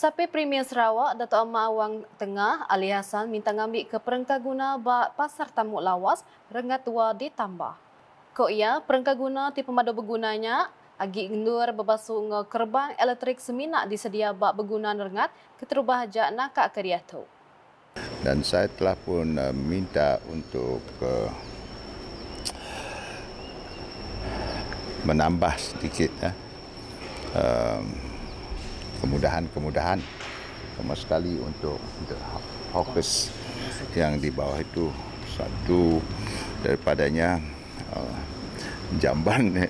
Sapi Premier Sarawak, Dato' Amat Awang Tengah, Ali Hassan minta ngambil ke perengkah guna bak pasar tamu lawas, rengat tua ditambah. Kok ya, perengkah guna ti pemadu bergunanya, agi ngendur berbasu nge kerbang elektrik seminak disedia bak berguna rengat, keterubah hajak nakak keriah tu. Dan saya telah pun eh, minta untuk uh, menambah sedikit Uh, kemudahan-kemudahan sama sekali untuk hawkers yang di bawah itu satu daripadanya uh, jamban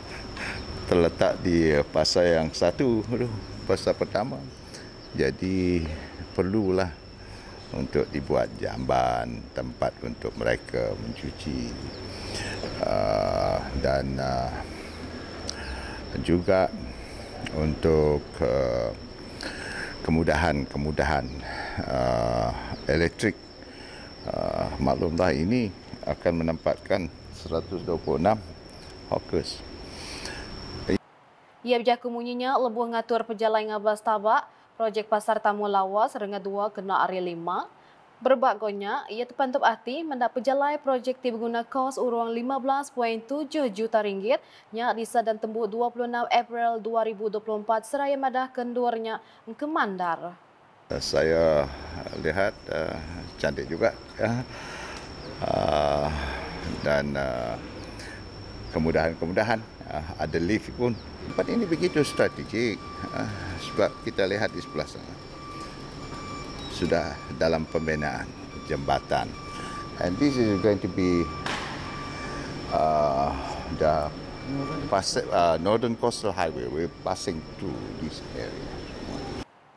terletak di pasar yang satu pasar pertama jadi perlulah untuk dibuat jamban tempat untuk mereka mencuci uh, dan uh, juga untuk uh, kemudahan-kemudahan uh, elektrik. Uh, maklumlah ini akan menempatkan 126 hawkers. Ia ya, berjaku munyinya lembu mengatur pejalan 15 tabak projek pasar tamu lawas rengat 2 kena area 5 berbagonya, ia terpantau hati mendak pejalai projek ti berguna kos uruang 15.7 juta ringgit nya disa dan tembuh 26 April 2024 seraya madah kendurnya kemandar. Eh, saya lihat uh, cantik juga ya. Uh, dan uh, kemudahan-kemudahan uh, ada lift pun. Tempat ini begitu strategik uh, sebab kita lihat di sebelah sana sudah dalam pembinaan jambatan, And this is going to be uh, the Northern. Uh, Northern Coastal Highway. We're passing through this area.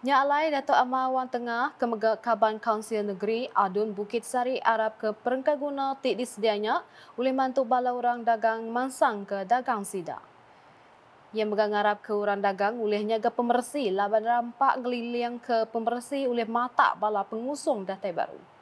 Nyak Alai Dato' Amar Wang Tengah ke Kaban Kaunsil Negeri Adun Bukit Sari Arab ke Perengkat Guna Tik Disedianya oleh Mantuk Bala Orang Dagang Mansang ke Dagang Sidak yang mengarap ke orang dagang oleh nyaga pemersi laban rampak ngeliling ke pemersi oleh mata bala pengusung datai baru.